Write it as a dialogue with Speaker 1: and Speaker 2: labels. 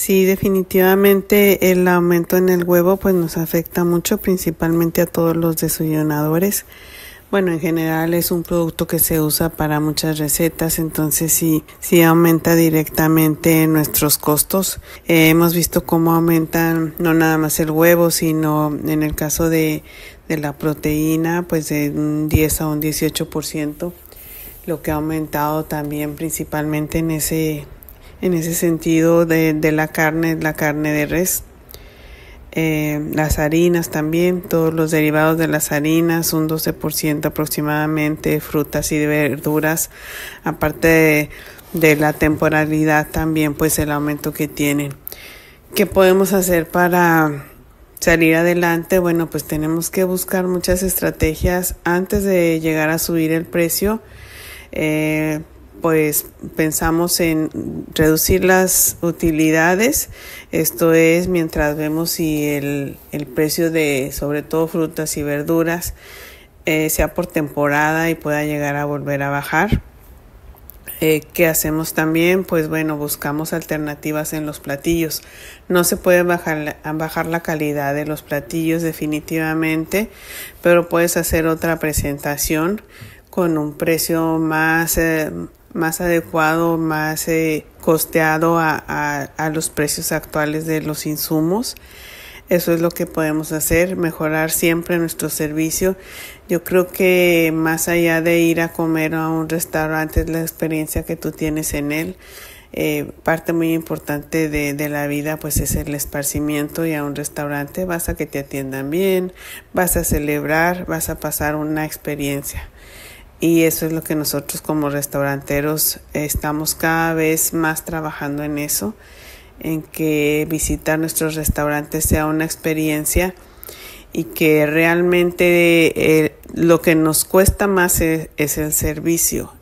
Speaker 1: Sí, definitivamente el aumento en el huevo pues nos afecta mucho, principalmente a todos los desayunadores. Bueno, en general es un producto que se usa para muchas recetas, entonces sí, sí aumenta directamente nuestros costos. Eh, hemos visto cómo aumentan no nada más el huevo, sino en el caso de, de la proteína, pues de un 10 a un 18%, lo que ha aumentado también principalmente en ese en ese sentido de, la carne, la carne de res. Eh, las harinas también, todos los derivados de las harinas, un 12% aproximadamente, frutas y verduras, aparte de, la temporalidad también, pues el aumento que tienen. ¿Qué podemos hacer para salir adelante? Bueno, pues tenemos que buscar muchas estrategias antes de llegar a subir el precio. Eh, pues pensamos en reducir las utilidades, esto es mientras vemos si el, precio de sobre todo frutas y verduras eh, sea por temporada y pueda llegar a volver a bajar. Eh, ¿Qué hacemos también? Pues bueno, buscamos alternativas en los platillos. No se puede bajar, bajar la calidad de los platillos definitivamente, pero puedes hacer otra presentación con un precio más... Eh, más adecuado, más eh, costeado a, los precios actuales de los insumos. Eso es lo que podemos hacer, mejorar siempre nuestro servicio. Yo creo que más allá de ir a comer a un restaurante es la experiencia que tú tienes en él. Eh, parte muy importante de, de, la vida pues es el esparcimiento y a un restaurante vas a que te atiendan bien, vas a celebrar, vas a pasar una experiencia. Y eso es lo que nosotros como restauranteros estamos cada vez más trabajando en eso, en que visitar nuestros restaurantes sea una experiencia y que realmente eh, lo que nos cuesta más e, es el servicio,